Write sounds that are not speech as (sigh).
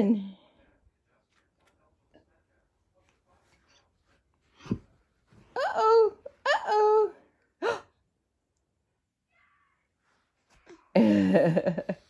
doing? Uh-oh. Uh-oh. (gasps) (laughs)